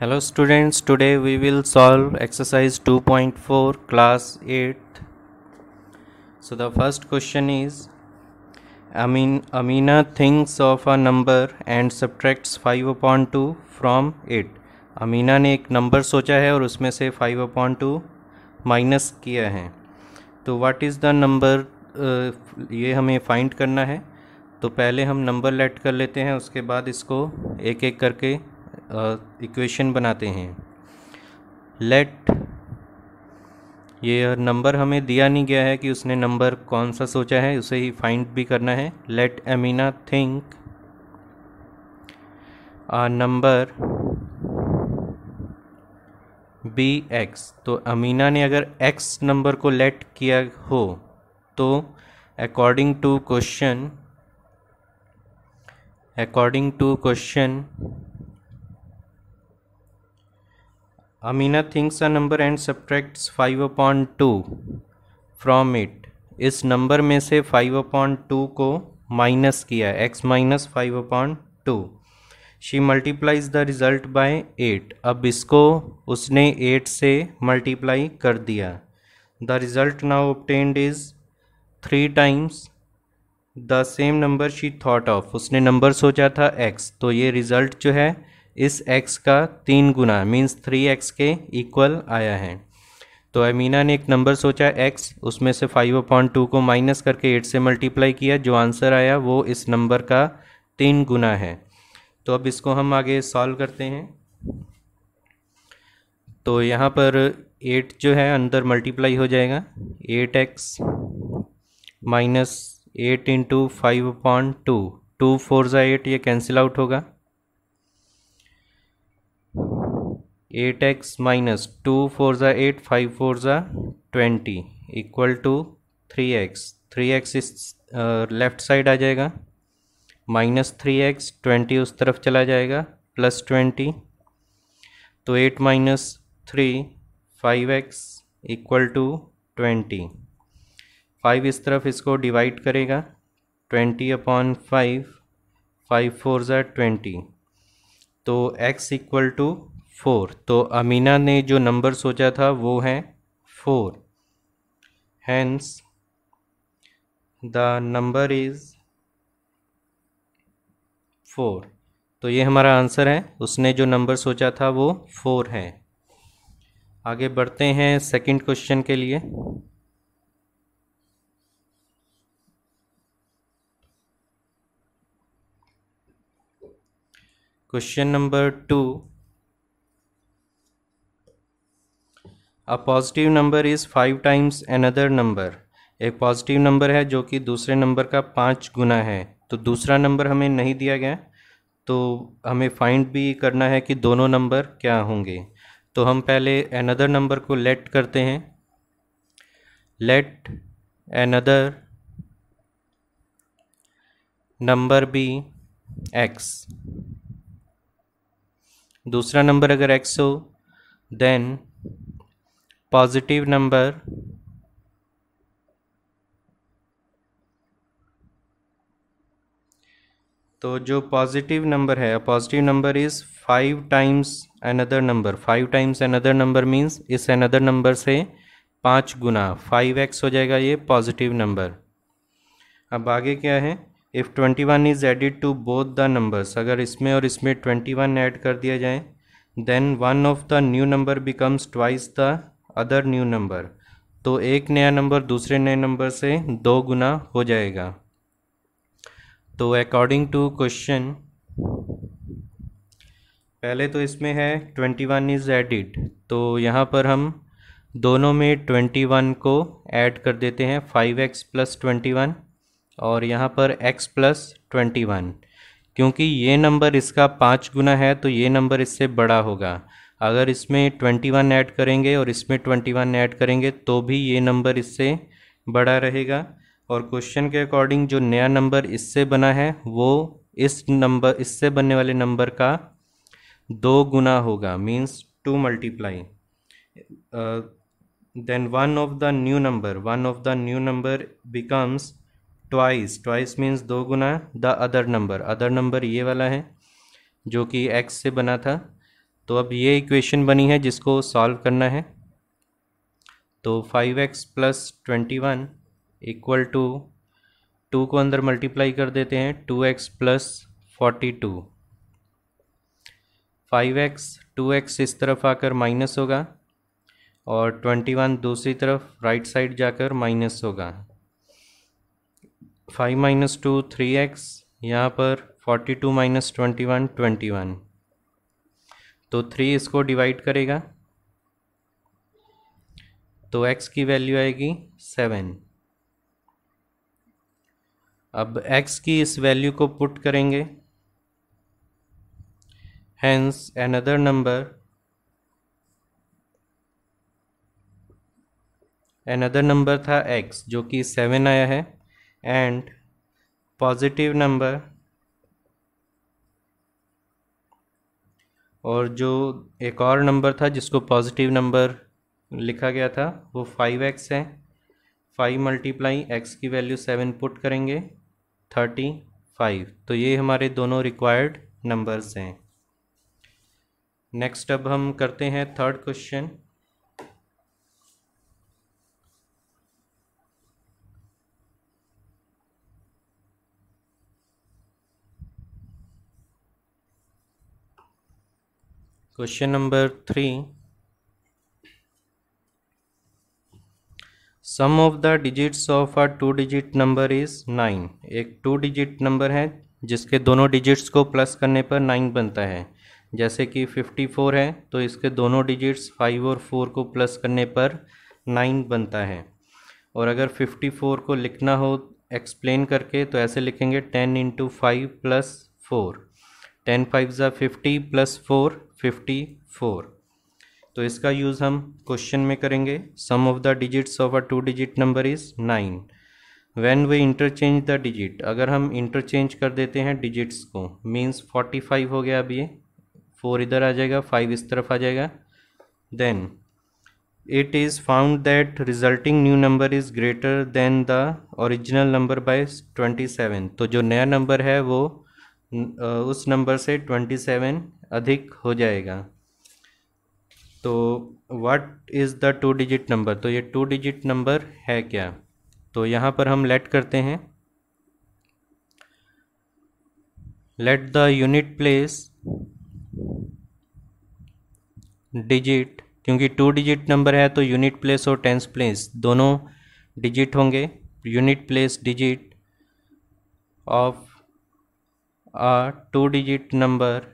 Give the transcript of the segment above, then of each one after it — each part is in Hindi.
Hello students today we will solve exercise 2.4 class eight so the first question is Amin Amina thinks of a number and subtracts 5 upon two from eight Amina ने एक नंबर सोचा है और उसमें से 5 अपॉन टू माइनस किया है तो व्हाट इज़ द नंबर ये हमें फाइंड करना है तो पहले हम नंबर लेट कर लेते हैं उसके बाद इसको एक एक करके इक्वेशन बनाते हैं लेट ये नंबर हमें दिया नहीं गया है कि उसने नंबर कौन सा सोचा है उसे ही फाइंड भी करना है let Amina think a number be x तो अमीना ने अगर एक्स नंबर को लेट किया हो तो according to question according to question Amina thinks a number and subtracts 5 upon 2 from it. इस नंबर में से फाइव अपॉन टू को माइनस किया X minus five upon two she multiplies the result by eight अब इसको उसने एट से मल्टीप्लाई कर दिया the result now obtained is three times the same number she thought of उसने नंबर सोचा था एक्स तो ये रिज़ल्ट जो है इस एक्स का तीन गुना मीन्स थ्री एक्स के इक्वल आया है तो अमीना ने एक नंबर सोचा एक्स उसमें से फाइव अपॉइंट टू को माइनस करके एट से मल्टीप्लाई किया जो आंसर आया वो इस नंबर का तीन गुना है तो अब इसको हम आगे सॉल्व करते हैं तो यहाँ पर एट जो है अंदर मल्टीप्लाई हो जाएगा eight X minus eight into five upon two two four ज़ा एट ये कैंसिल आउट होगा eight X minus two four ज़ा eight five fours are twenty equal to three X three X इस लेफ़्ट साइड आ जाएगा माइनस थ्री एक्स ट्वेंटी उस तरफ चला जाएगा प्लस ट्वेंटी तो eight minus three five X equal to twenty five इस तरफ इसको डिवाइड करेगा twenty upon five five fours are twenty तो एक्स इक्वल टू फोर तो अमीना ने जो नंबर सोचा था वो है four hence the number is four तो ये हमारा आंसर है उसने जो नंबर सोचा था वो फोर है आगे बढ़ते हैं सेकंड क्वेश्चन के लिए question number two a positive number is five times another number एक पॉजिटिव नंबर है जो कि दूसरे नंबर का पाँच गुना है तो दूसरा नंबर हमें नहीं दिया गया तो हमें फाइंड भी करना है कि दोनों नंबर क्या होंगे तो हम पहले अनदर नंबर को लेट करते हैं let another number be x दूसरा नंबर अगर एक्स हो देन पॉजिटिव नंबर तो जो पॉजिटिव नंबर है positive number is five times another number five times another number means इस अनदर नंबर से पाँच गुना फाइव एक्स हो जाएगा ये पॉजिटिव नंबर अब आगे क्या है if twenty one is added to both the numbers अगर इसमें और इसमें ट्वेंटी वन ऐड कर दिया जाए then one of the new number becomes twice the other new number तो एक नया नंबर दूसरे नए नंबर से दो गुना हो जाएगा तो अकॉर्डिंग टू क्वेश्चन पहले तो इसमें है ट्वेंटी वन इज़ एडिड तो यहाँ पर हम दोनों में ट्वेंटी वन को ऐड कर देते हैं five x plus twenty one और यहाँ पर एक्स प्लस ट्वेंटी वन क्योंकि ये नंबर इसका पाँच गुना है तो ये नंबर इससे बड़ा होगा अगर इसमें ट्वेंटी वन ऐड करेंगे और इसमें ट्वेंटी वन ऐड करेंगे तो भी ये नंबर इससे बड़ा रहेगा और क्वेश्चन के अकॉर्डिंग जो नया नंबर इससे बना है वो इस नंबर इससे बनने वाले नंबर का दो गुना होगा means two multiply then one of the new number one of the new number becomes twice twice means दो गुना the other number other number ये वाला है जो कि एक्स से बना था तो अब ये इक्वेशन बनी है जिसको सॉल्व करना है तो five x plus twenty one equal to two को अंदर मल्टीप्लाई कर देते हैं two x plus forty two five x two x इस तरफ आकर माइनस होगा और ट्वेंटी वन दूसरी तरफ राइट साइड जाकर माइनस होगा five minus two three x यहाँ पर forty two minus twenty one twenty one तो थ्री इसको डिवाइड करेगा तो x की वैल्यू आएगी सेवन अब x की इस वैल्यू को पुट करेंगे hence another number another number था x जो कि सेवन आया है एंड पॉजिटिव नंबर और जो एक और नंबर था जिसको पॉजिटिव नंबर लिखा गया था वो फाइव एक्स है फाइव मल्टीप्लाई एक्स की वैल्यू सेवन पुट करेंगे थर्टी फाइव तो ये हमारे दोनों रिक्वायर्ड नंबर्स हैं नेक्स्ट अब हम करते हैं third question question number three sum of the digits of a two digit number is nine एक टू डिजिट नंबर है जिसके दोनों डिजिट्स को प्लस करने पर नाइन बनता है जैसे कि फिफ्टी फोर है तो इसके दोनों डिजिट्स फाइव और फोर को प्लस करने पर नाइन बनता है और अगर फिफ्टी फोर को लिखना हो एक्सप्लेन करके तो ऐसे लिखेंगे ten into five plus four ten five ज़ा fifty plus four fifty four तो इसका यूज़ हम क्वेश्चन में करेंगे sum of the digits of a two digit number is nine when we interchange the digit अगर हम इंटरचेंज कर देते हैं डिजिट्स को मीन्स फोर्टी फाइव हो गया अब ये फोर इधर आ जाएगा फाइव इस तरफ आ जाएगा then it is found that resulting new number is greater than the original number by twenty seven तो जो नया नंबर है वो उस नंबर से ट्वेंटी सेवन अधिक हो जाएगा तो what is the two digit number तो ये टू डिजिट नंबर है क्या तो यहाँ पर हम लेट करते हैं let the unit place digit क्योंकि टू डिजिट नंबर है तो यूनिट प्लेस और टेंस प्लेस दोनों डिजिट होंगे unit place digit of a two digit number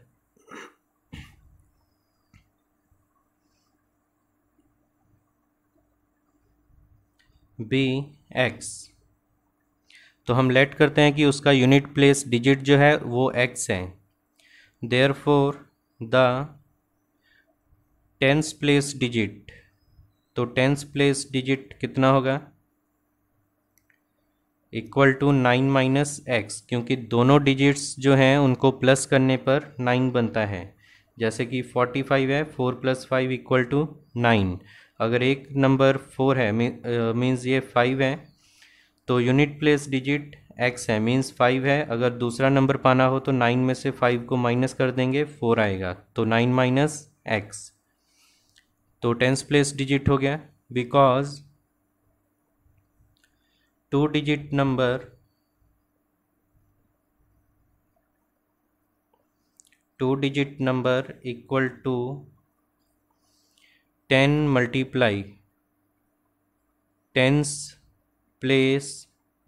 be x तो हम लेट करते हैं कि उसका यूनिट प्लेस डिजिट जो है वो एक्स है therefore the tens place digit तो टेंस प्लेस डिजिट कितना होगा equal to nine minus x क्योंकि दोनों डिजिट्स जो हैं उनको प्लस करने पर नाइन बनता है जैसे कि फोर्टी फाइव है four plus five equal to nine अगर एक नंबर फोर है मीन्स ये फाइव तो है तो यूनिट प्लेस डिजिट एक्स है मीन्स फाइव है अगर दूसरा नंबर पाना हो तो नाइन में से फाइव को माइनस कर देंगे फोर आएगा तो नाइन माइनस एक्स तो टेंस प्लेस डिजिट हो गया because two digit number two digit number equal to ten multiply tens place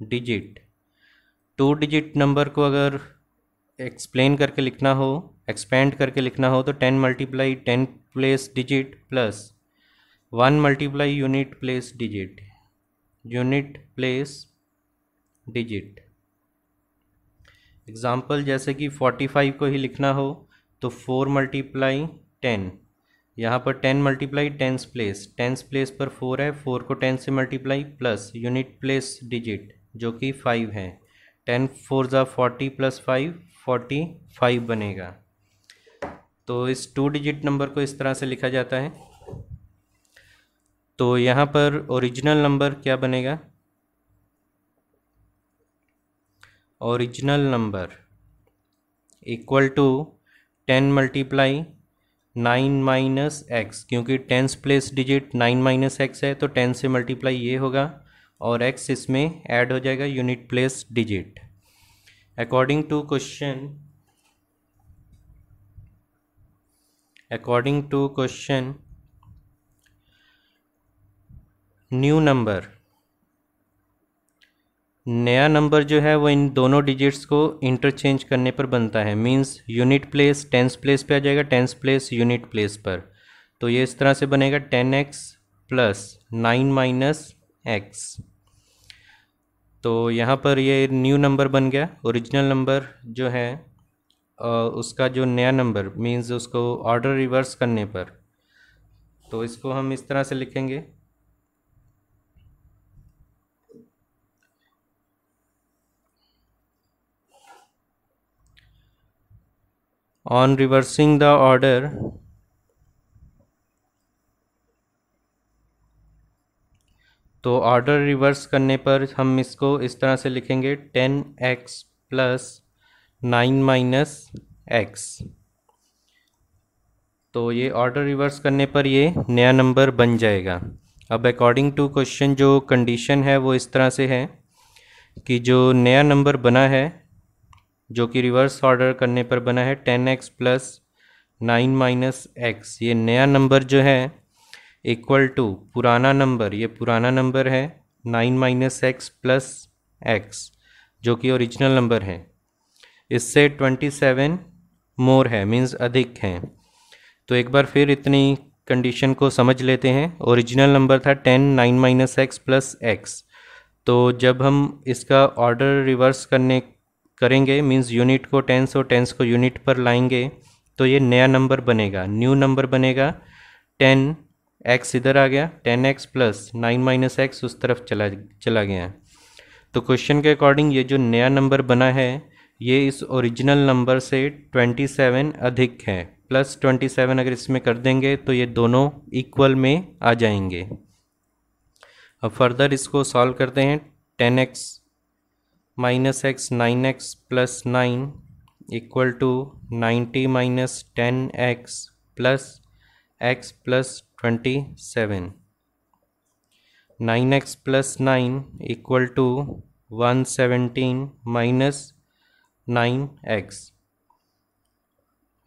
digit two digit number को अगर एक्सप्लेन करके लिखना हो एक्सपेंड करके लिखना हो तो ten multiply ten place digit plus one multiply unit place digit unit place digit example जैसे कि फोर्टी फाइव को ही लिखना हो तो फोर मल्टीप्लाई टेन यहाँ पर ten multiply tens place tens place पर फोर है फोर को टेन से multiply plus unit place digit जो कि फाइव है टेन फोर ज़ा forty plus five forty five बनेगा तो इस टू डिजिट नंबर को इस तरह से लिखा जाता है तो यहाँ पर ओरिजिनल नंबर क्या बनेगा original number equal to ten multiply nine minus x क्योंकि tens place digit nine minus x है तो टेन से मल्टीप्लाई ये होगा और एक्स इसमें ऐड हो जाएगा unit place digit according to question according to question new number नया नंबर जो है वो इन दोनों डिजिट्स को इंटरचेंज करने पर बनता है means unit place tens place पे आ जाएगा टेंस प्लेस यूनिट प्लेस पर तो ये इस तरह से बनेगा ten x plus nine minus x तो यहाँ पर ये न्यू नंबर बन गया ओरिजिनल नंबर जो है उसका जो नया नंबर मींस उसको ऑर्डर रिवर्स करने पर तो इसको हम इस तरह से लिखेंगे on reversing the order तो ऑर्डर रिवर्स करने पर हम इसको इस तरह से लिखेंगे ten x plus nine minus x तो ये ऑर्डर रिवर्स करने पर ये नया नंबर बन जाएगा अब अकॉर्डिंग टू क्वेश्चन जो कंडीशन है वो इस तरह से है कि जो नया नंबर बना है जो कि रिवर्स ऑर्डर करने पर बना है ten x plus nine minus x ये नया नंबर जो है इक्वल टू पुराना नंबर ये पुराना नंबर है nine minus x plus x जो कि ओरिजिनल नंबर है इससे ट्वेंटी सेवन मोर है मीन्स अधिक है तो एक बार फिर इतनी कंडीशन को समझ लेते हैं ओरिजिनल नंबर था ten nine minus x plus x तो जब हम इसका ऑर्डर रिवर्स करने करेंगे मीन्स यूनिट को टेंस और टेंस को यूनिट पर लाएंगे तो ये नया नंबर बनेगा न्यू नंबर बनेगा टेन एक्स इधर आ गया ten x plus nine minus x उस तरफ चला चला गया तो क्वेश्चन के अकॉर्डिंग ये जो नया नंबर बना है ये इस ओरिजिनल नंबर से ट्वेंटी सेवन अधिक है प्लस ट्वेंटी सेवन अगर इसमें कर देंगे तो ये दोनों इक्वल में आ जाएंगे अब फर्दर इसको सॉल्व करते हैं ten x minus x nine x plus nine equal to ninety minus ten x plus x plus twenty seven nine x plus nine equal to one seventeen minus nine x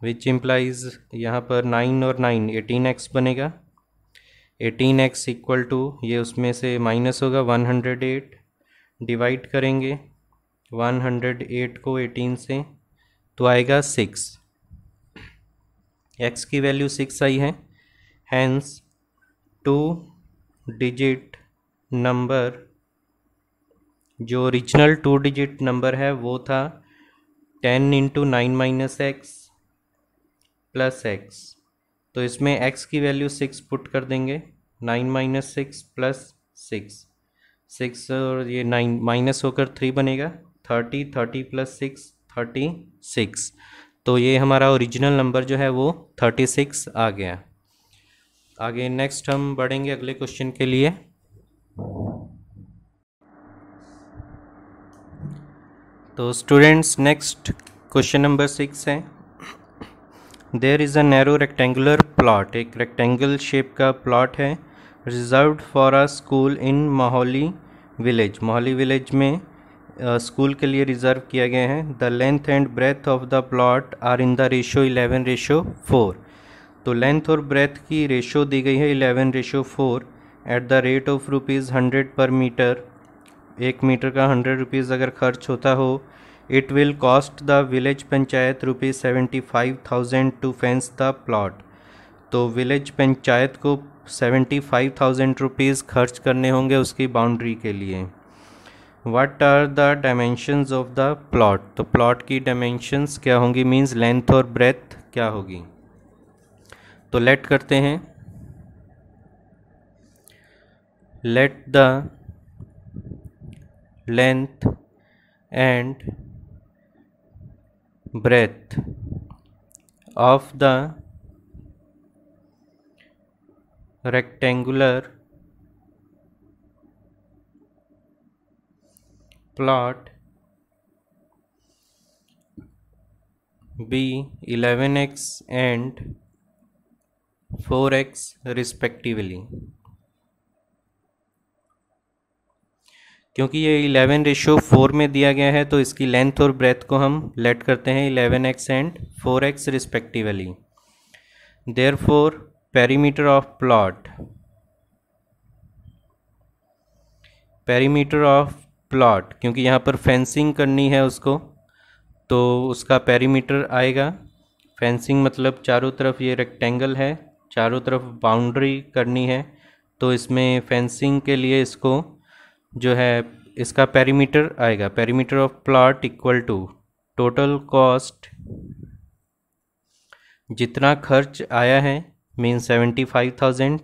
which implies यहाँ पर नाइन और नाइन एटीन एक्स बनेगा एटीन एक्स इक्वल टू ये उसमें से माइनस होगा वन हंड्रेड एट डिवाइड करेंगे वन हंड्रेड एट को एटीन से तो आएगा सिक्स एक्स की वैल्यू सिक्स आई है हैंस टू डिजिट नंबर जो ओरिजिनल टू डिजिट नंबर है वो था ten into nine minus x plus x तो इसमें एक्स की वैल्यू सिक्स पुट कर देंगे nine minus six plus six six और ये नाइन माइनस होकर थ्री बनेगा thirty thirty plus six thirty six तो ये हमारा ओरिजिनल नंबर जो है वो थर्टी सिक्स आ गया आगे नेक्स्ट हम बढ़ेंगे अगले क्वेश्चन के लिए तो students next question number six है there is a narrow rectangular plot एक रेक्टेंगल शेप का प्लॉट है reserve for a school in Mahauli village Mahauli village में स्कूल के लिए रिज़र्व किए गए हैं the length and breadth of the plot are in the ratio eleven ratio four तो लेंथ और ब्रेथ की रेशो दी गई है eleven ratio four at the rate of rupees hundred पर मीटर एक मीटर का हंड्रेड रुपीज़ अगर खर्च होता हो it will cost the village panchayat rupees seventy five thousand to fence the plot तो विलेज पंचायत को सेवेंटी फाइव थाउजेंड रुपीज़ खर्च करने होंगे उसकी बाउंड्री के लिए what are the dimensions of the plot तो प्लॉट की डायमेंशंस क्या होंगी मींस लेंथ और ब्रेथ क्या होगी तो लेट करते हैं let the length and breadth of the rectangular plot be eleven x and four x respectively क्योंकि ये इलेवन रेशो फोर में दिया गया है तो इसकी लेंथ और ब्रेथ को हम लेट करते हैं eleven x and four x respectively therefore perimeter of plot perimeter of plot क्योंकि यहाँ पर फेंसिंग करनी है उसको तो उसका पेरीमीटर आएगा फेंसिंग मतलब चारों तरफ ये रेक्टेंगल है चारों तरफ बाउंड्री करनी है तो इसमें फेंसिंग के लिए इसको जो है इसका पेरीमीटर आएगा perimeter of plot equal to total cost जितना खर्च आया है mean seventy five thousand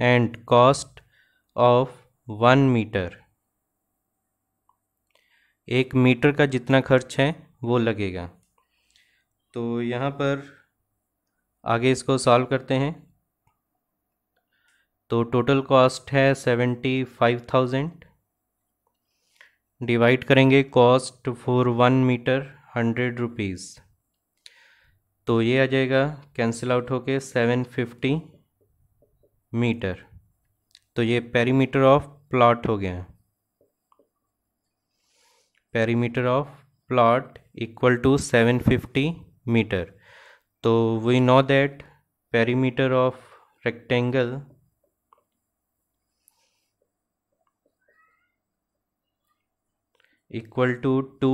and cost of one metre एक मीटर का जितना खर्च है वो लगेगा तो यहाँ पर आगे इसको सॉल्व करते हैं तो टोटल कॉस्ट है सेवेंटी फाइव थाउजेंड डिवाइड करेंगे cost for one metre hundred rupees तो ये आ जाएगा कैंसिल आउट होके सेवन फिफ्टी मीटर तो ये पेरीमीटर ऑफ प्लॉट हो गया perimeter of plot equal to 750 meter so we know that perimeter of rectangle equal to 2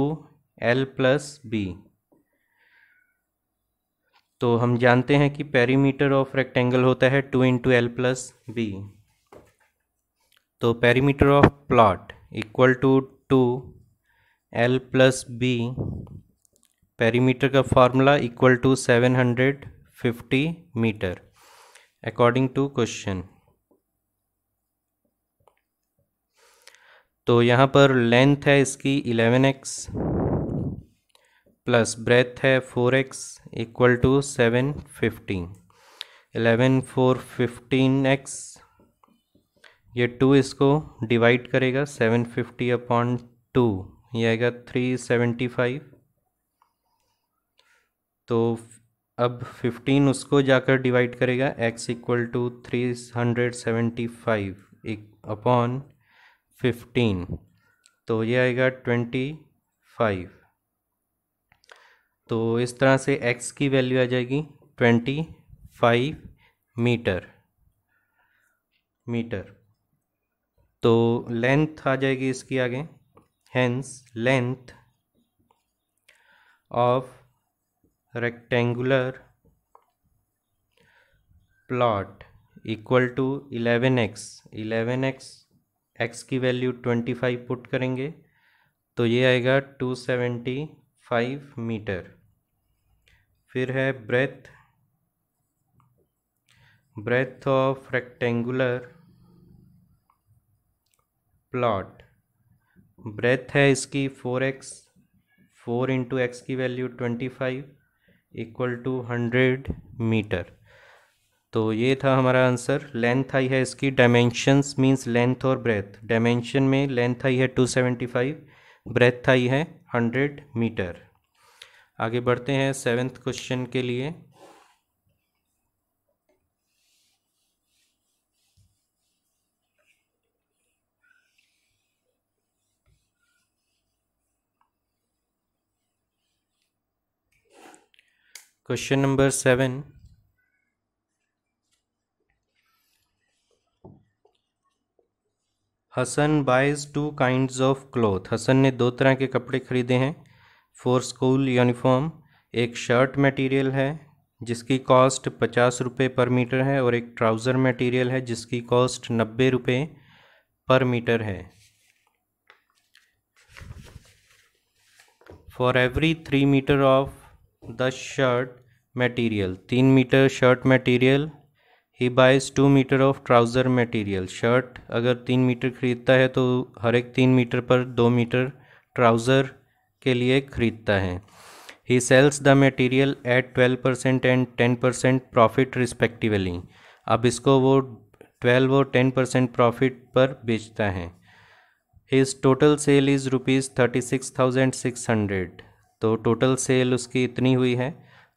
l plus b तो हम जानते हैं कि पेरीमीटर ऑफ रेक्टेंगल होता है two into L plus B तो perimeter of plot equal to two L plus B perimeter का formula equal to seven hundred fifty metre according to question तो यहाँ पर लेंथ है इसकी इलेवन एक्स प्लस ब्रेथ है four x equal to seven fifteen eleven four fifteen x ये टू इसको डिवाइड करेगा सेवन फिफ्टी अपॉन टू ये आएगा थ्री सेवेंटी फाइव तो अब फिफ्टीन उसको जाकर डिवाइड करेगा x equal to three hundred seventy five एक अपॉन फिफ्टीन तो ये आएगा ट्वेंटी फाइव तो इस तरह से एक्स की वैल्यू आ जाएगी ट्वेंटी फाइव मीटर मीटर तो लेंथ आ जाएगी इसकी आगे hence length of rectangular plot equal to eleven x eleven x x की वैल्यू ट्वेंटी फाइव पुट करेंगे तो ये आएगा टू सेवेंटी फाइव मीटर फिर है breadth breadth of rectangular plot breadth है इसकी four x four into x की value twenty five equal to hundred metre तो ये था हमारा आंसर लेंथ आई है इसकी डायमेंशंस मींस लेंथ और ब्रेथ डायमेंशन में लेंथ आई है टू सेवेंटी फाइव ब्रेथ आई है हंड्रेड मीटर आगे बढ़ते हैं सेवेंथ क्वेश्चन के लिए question number seven Hasan buys two kinds of cloth Hasan ने दो तरह के कपड़े खरीदे हैं फॉर स्कूल यूनिफॉर्म एक शर्ट मटेरियल है जिसकी कॉस्ट पचास रुपये पर मीटर है और एक ट्राउज़र मटेरियल है जिसकी कॉस्ट नब्बे रुपये पर मीटर है for every three metre of the shirt material तीन metre shirt material he buys two metre of trouser material shirt अगर तीन मीटर ख़रीदता है तो हर एक तीन मीटर पर दो मीटर ट्राउज़र के लिए ख़रीदता है he sells the material at twelve percent and ten percent profit respectively अब इसको वो ट्वेल्व और टेन परसेंट प्रॉफिट पर बेचता है his total sale is rupees thirty six thousand six hundred तो टोटल सेल उसकी इतनी हुई है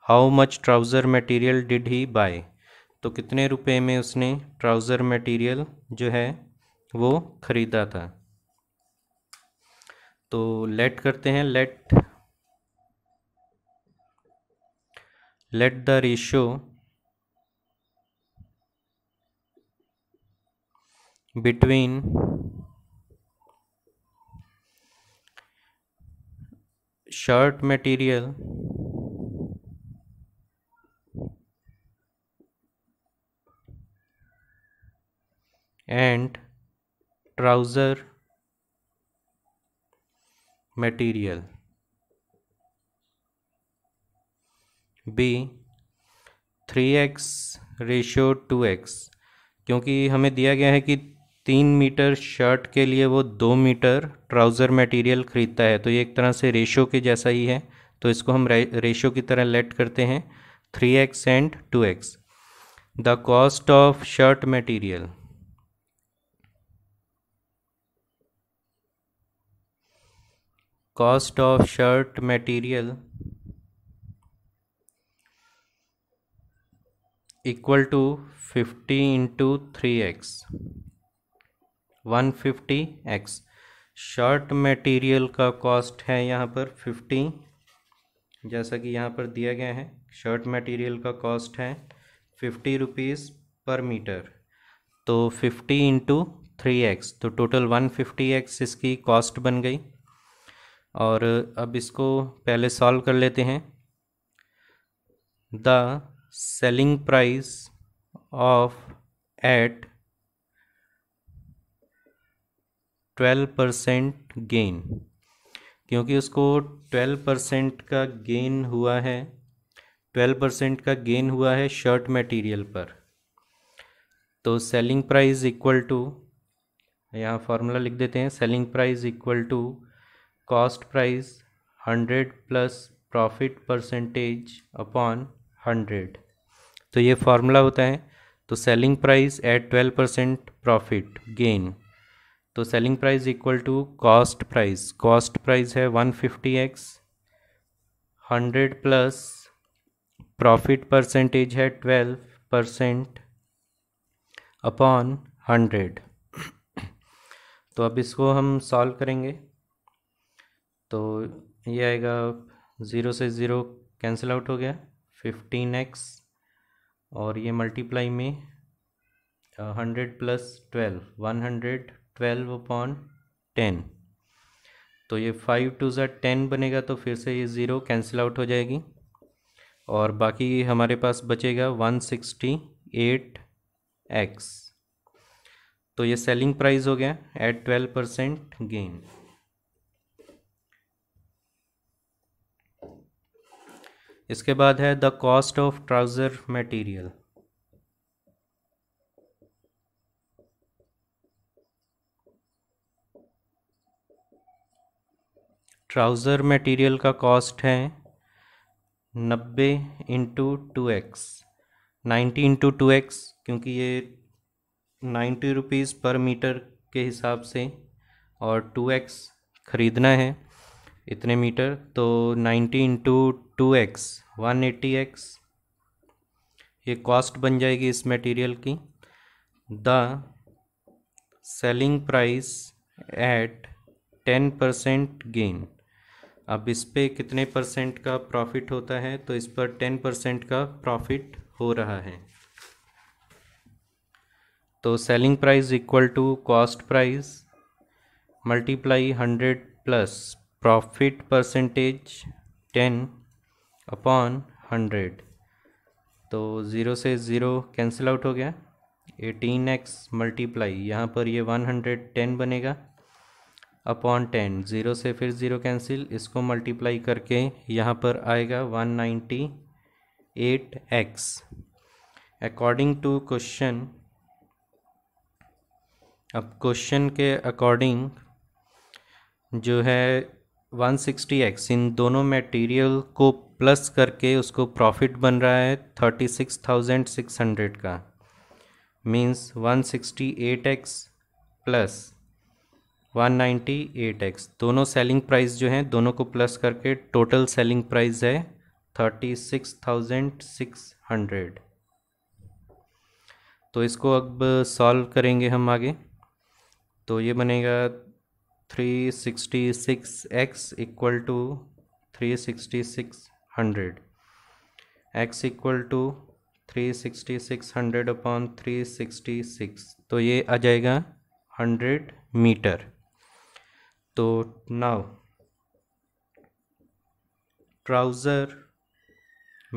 how much trouser material did he buy तो कितने रुपए में उसने ट्राउज़र मटेरियल जो है वो ख़रीदा था तो लेट करते हैं let let the ratio between shirt material and trouser material be three x ratio two x क्योंकि हमें दिया गया है कि तीन मीटर शर्ट के लिए वो दो मीटर ट्राउज़र मटेरियल ख़रीदता है तो ये एक तरह से रेशो के जैसा ही है तो इसको हम रेशो की तरह लेट करते हैं three x and two x the cost of shirt material cost of shirt material equal to fifty into three x one fifty x shirt material का कॉस्ट है यहाँ पर फिफ्टी जैसा कि यहाँ पर दिया गया है शर्ट मटेरियल का कॉस्ट है फिफ्टी रुपीज़ पर मीटर तो फिफ्टी इंटू थ्री एक्स तो टोटल वन फिफ्टी एक्स इसकी कॉस्ट बन गई और अब इसको पहले सॉल्व कर लेते हैं the selling price of at twelve percent gain क्योंकि उसको ट्वेल्व परसेंट का गेन हुआ है ट्वेल्व परसेंट का गेन हुआ है शर्ट मटेरियल पर तो सेलिंग प्राइस इक्वल टू यहाँ फार्मूला लिख देते हैं selling price equal to cost price hundred plus profit percentage upon hundred तो ये फार्मूला होता है तो selling price at twelve percent profit gain तो selling price equal to cost price cost price है one fifty x hundred plus profit percentage है ट्वेल्व परसेंट अपॉन हंड्रेड तो अब इसको हम सॉल्व करेंगे तो ये आएगा ज़ीरो से ज़ीरो कैंसिल आउट हो गया फिफ्टीन एक्स और ये मल्टीप्लाई में hundred plus twelve one hundred twelve upon ten तो ये फाइव टू ज़ा टेन बनेगा तो फिर से ये ज़ीरो कैंसिल आउट हो जाएगी और बाकी हमारे पास बचेगा वन सिक्सटी एट एक्स तो ये सेलिंग प्राइस हो गया एट ट्वेल्व परसेंट गेन इसके बाद है the cost of trouser material trouser material का कॉस्ट है नब्बे into two x ninety into two x क्योंकि ये नाइन्टी रुपीज़ पर मीटर के हिसाब से और टू एक्स ख़रीदना है इतने मीटर तो ninety into two x one eighty x ये कॉस्ट बन जाएगी इस मटेरियल की the selling price at ten percent gain अब इस पर कितने परसेंट का प्रॉफिट होता है तो इस पर टेन परसेंट का प्रॉफिट हो रहा है तो selling price equal to cost price multiply hundred plus profit percentage ten upon hundred तो ज़ीरो से ज़ीरो कैंसिल आउट हो गया एटीन एक्स मल्टीप्लाई यहाँ पर ये वन हंड्रेड टेन बनेगा अपॉन टेन ज़ीरो से फिर ज़ीरो कैंसिल इसको मल्टीप्लाई करके यहाँ पर आएगा one ninety eight x according to question अब क्वेश्चन के अकॉर्डिंग जो है वन सिक्सटी एक्स इन दोनों मटेरियल को प्लस करके उसको प्रॉफिट बन रहा है thirty six six thousand hundred का means one sixty eight x plus one ninety eight x दोनों सेलिंग प्राइस जो हैं दोनों को प्लस करके टोटल सेलिंग प्राइस है thirty six thousand six hundred तो इसको अब सॉल्व करेंगे हम आगे तो ये बनेगा three sixty six x equal to three sixty six hundred x equal to three sixty six hundred upon three sixty six तो ये आ जाएगा हंड्रेड मीटर तो now trouser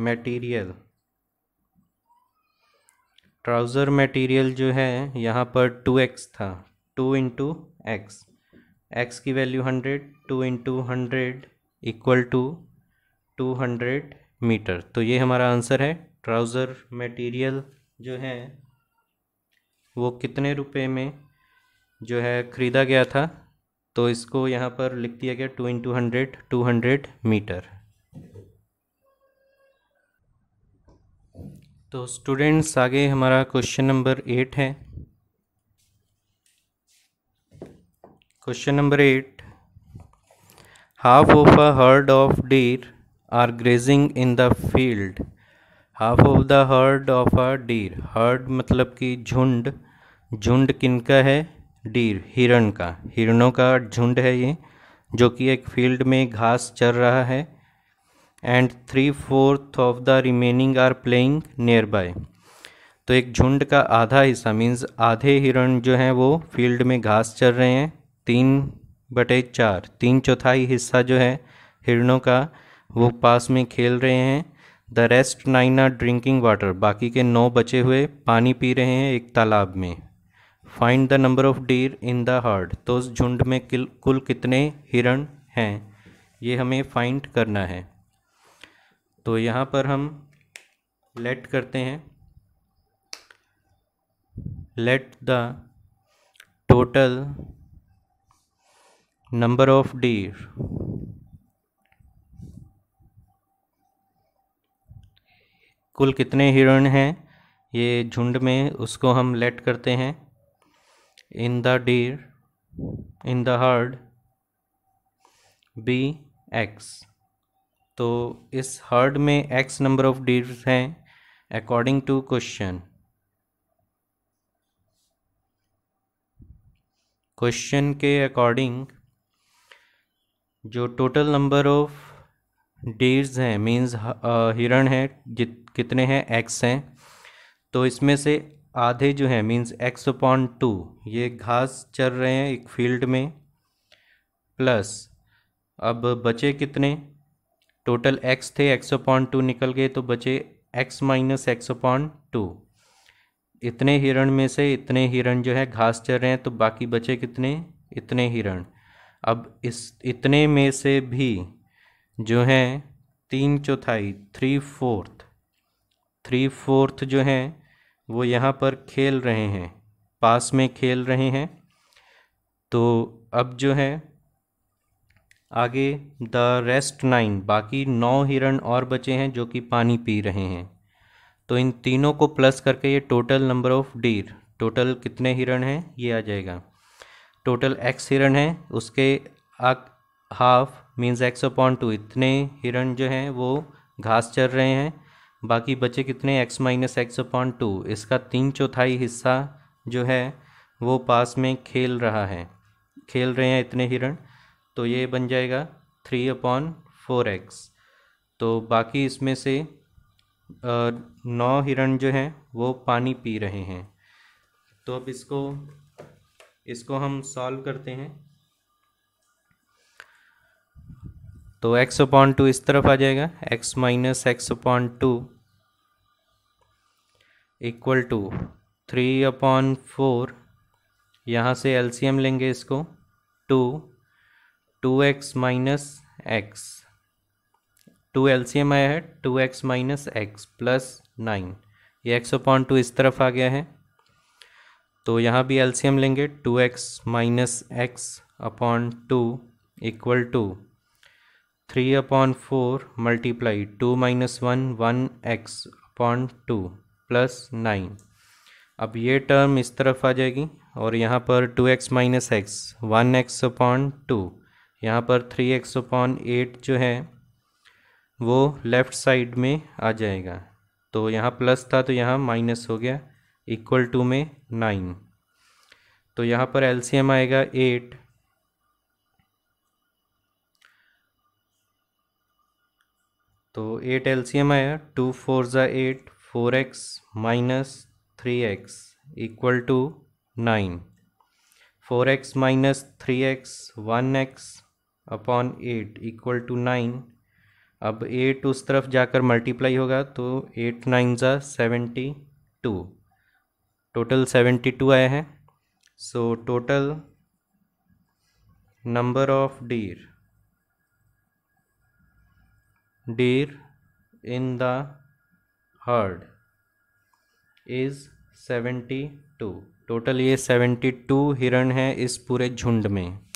material trouser material जो है यहाँ पर टू एक्स था टू इंटू एक्स एक्स की value hundred two into hundred equal to two hundred metre तो ये हमारा आंसर है ट्राउज़र मटेरियल जो है वो कितने रुपए में जो है ख़रीदा गया था तो इसको यहाँ पर लिख दिया गया two into hundred two hundred metre तो स्टूडेंट्स आगे हमारा क्वेश्चन नंबर एट है question number eight half of a herd of deer are grazing in the field half of the herd of a deer herd मतलब कि झुंड झुंड किनका है डीर हिरण का हिरणों का झुंड है ये जो कि एक फील्ड में घास चर रहा है and three fourth of the remaining are playing nearby तो एक झुंड का आधा हिस्सा मीन्स आधे हिरण जो हैं वो फील्ड में घास चर रहे हैं तीन बटे चार तीन चौथाई हिस्सा जो है हिरणों का वो पास में खेल रहे हैं the rest nine are drinking water बाकी के नौ बचे हुए पानी पी रहे हैं एक तालाब में find the number of deer in the herd तो उस झुंड में कुल कितने हिरण हैं ये हमें फाइंड करना है तो यहाँ पर हम लेट करते हैं let the total number of deer कुल कितने हिरण हैं ये झुंड में उसको हम लेट करते हैं in the deer in the herd be x तो इस हर्ड में एक्स नंबर ऑफ डीर्स हैं अकॉर्डिंग टू क्वेश्चन क्वेश्चन के अकॉर्डिंग जो टोटल नंबर ऑफ डीर्स हैं मींस uh, हिरण हैं जित कितने हैं एक्स हैं तो इसमें से आधे जो हैं मीन्स एक्स अपॉन टू ये घास चर रहे हैं एक फील्ड में प्लस अब बचे कितने टोटल एक्स थे एक्स अपॉन टू निकल गए तो बचे x minus x upon two इतने हिरण में से इतने हिरण जो है घास चर रहे हैं तो बाकी बचे कितने इतने हिरण अब इस इतने में से भी जो हैं तीन चौथाई थ्री फोर्थ थ्री फोर्थ जो हैं वो यहाँ पर खेल रहे हैं पास में खेल रहे हैं तो अब जो है आगे द रेस्ट नाइन बाकी नौ हिरण और बचे हैं जो कि पानी पी रहे हैं तो इन तीनों को प्लस करके ये total number of deer total कितने हिरण हैं ये आ जाएगा टोटल एक्स हिरण है उसके half means x upon two इतने हिरण जो हैं वो घास चर रहे हैं बाकी बचे कितने x minus x upon two इसका तीन चौथाई हिस्सा जो है वो पास में खेल रहा है खेल रहे हैं इतने हिरण तो ये बन जाएगा थ्री अपॉन फोर एक्स तो बाकी इसमें से नौ हिरण जो हैं वो पानी पी रहे हैं तो अब इसको इसको हम सॉल्व करते हैं तो x अपॉन टू इस तरफ आ जाएगा x minus x upon two equal to three upon four यहाँ से एलसीएम लेंगे इसको two two x minus x two LCM आया है two x minus x plus nine ये एक्स अपॉन टू इस तरफ आ गया है तो यहाँ भी एलसीएम लेंगे two x minus x upon two equal to three upon four multiply two minus one one x upon two plus nine अब ये टर्म इस तरफ आ जाएगी और यहाँ पर two x minus x one x upon two यहाँ पर थ्री एक्स अपॉन एट जो है वो लेफ़्ट साइड में आ जाएगा तो यहाँ प्लस था तो यहाँ माइनस हो गया इक्वल टू में नाइन तो यहाँ पर एलसीएम आएगा एट तो एट एल सी एम आया टू फोर ज़ा eight four x minus three x equal to nine four x minus three x one x upon eight equal to nine अब एट उस तरफ जाकर मल्टीप्लाई होगा तो एट नाइन ज़ा seventy two total seventy two आए हैं so total number of deer deer in the herd is 72 total ये 72 हिरण हैं इस पूरे झुंड में